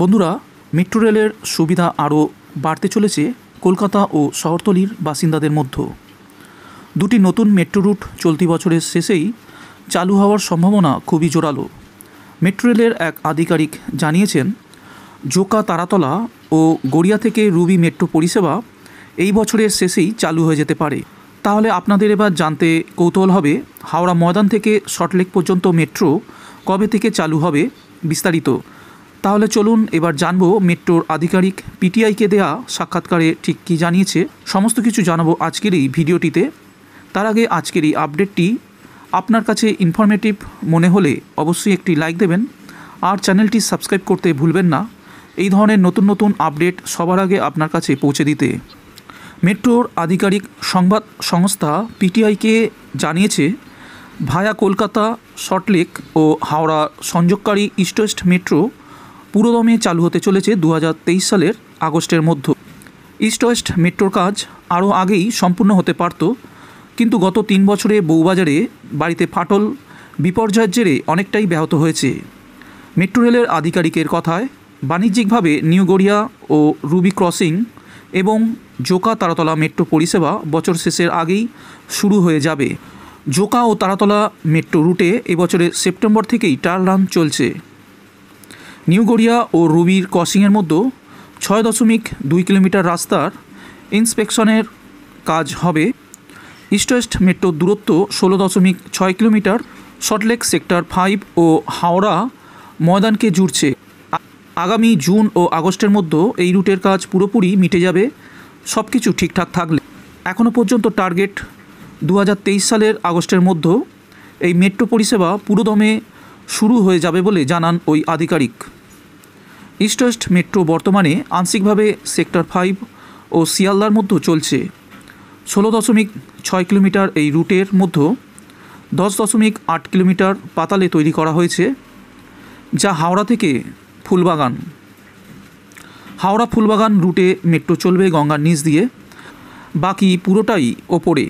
বন্ধুরা মেট্রো রেলের সুবিধা আরও বাড়তে চলেছে কলকাতা ও শহরতলির বাসিন্দাদের মধ্যে দুটি নতুন মেট্রো রুট চলতি বছরের শেষেই চালু হওয়ার সম্ভাবনা খুবই জোরালো মেট্রো রেলের এক আধিকারিক জানিয়েছেন জোকা তারাতলা ও গড়িয়া থেকে রুবি মেট্রো পরিষেবা এই বছরের শেষেই চালু হয়ে যেতে পারে তাহলে আপনাদের এবার জানতে কৌতূহল হবে হাওড়া ময়দান থেকে সল্টলেক পর্যন্ত মেট্রো কবে থেকে চালু হবে বিস্তারিত তাহলে চলুন এবার জানব মেট্রোর আধিকারিক পিটিআইকে দেয়া সাক্ষাৎকারে ঠিক কী জানিয়েছে সমস্ত কিছু জানাবো আজকের এই ভিডিওটিতে তার আগে আজকের এই আপডেটটি আপনার কাছে ইনফরমেটিভ মনে হলে অবশ্যই একটি লাইক দেবেন আর চ্যানেলটি সাবস্ক্রাইব করতে ভুলবেন না এই ধরনের নতুন নতুন আপডেট সবার আগে আপনার কাছে পৌঁছে দিতে মেট্রোর আধিকারিক সংবাদ সংস্থা পিটিআইকে জানিয়েছে ভায়া কলকাতা সল্টলেক ও হাওড়া সংযোগকারী ইস্ট ওয়েস্ট মেট্রো পুরোদমে চালু হতে চলেছে দু সালের আগস্টের মধ্য ইস্ট ওয়েস্ট মেট্রোর কাজ আরও আগেই সম্পূর্ণ হতে পারত কিন্তু গত তিন বছরে বউবাজারে বাড়িতে ফাটল বিপর্যয়ের জেরে অনেকটাই ব্যাহত হয়েছে মেট্রো রেলের আধিকারিকের কথায় বাণিজ্যিকভাবে নিউ গড়িয়া ও রুবি ক্রসিং এবং জোকা তারাতলা মেট্রো পরিষেবা বছর শেষের আগেই শুরু হয়ে যাবে জোকা ও তারাতলা মেট্রো রুটে এবছরের সেপ্টেম্বর থেকেই টার রান চলছে নিউ গড়িয়া ও রুবির ক্রসিংয়ের মধ্যে ছয় দশমিক দুই কিলোমিটার রাস্তার ইন্সপেকশনের কাজ হবে ইস্ট ওয়েস্ট মেট্রোর দূরত্ব ষোলো দশমিক ছয় কিলোমিটার শটলেক সেক্টর ফাইভ ও হাওড়া ময়দানকে জুড়ছে আগামী জুন ও আগস্টের মধ্যে এই রুটের কাজ পুরোপুরি মিটে যাবে সব কিছু ঠিকঠাক থাকলে এখনও পর্যন্ত টার্গেট দু সালের আগস্টের মধ্যে এই মেট্রো পরিষেবা পুরোদমে শুরু হয়ে যাবে বলে জানান ওই আধিকারিক ইস্ট ওয়েস্ট মেট্রো বর্তমানে আংশিকভাবে সেক্টর ফাইভ ও শিয়ালদার মধ্যে চলছে ষোলো দশমিক ছয় কিলোমিটার এই রুটের মধ্য দশ দশমিক আট কিলোমিটার পাতালে তৈরি করা হয়েছে যা হাওড়া থেকে ফুলবাগান হাওড়া ফুলবাগান রুটে মেট্রো চলবে গঙ্গার নিচ দিয়ে বাকি পুরোটাই ওপরে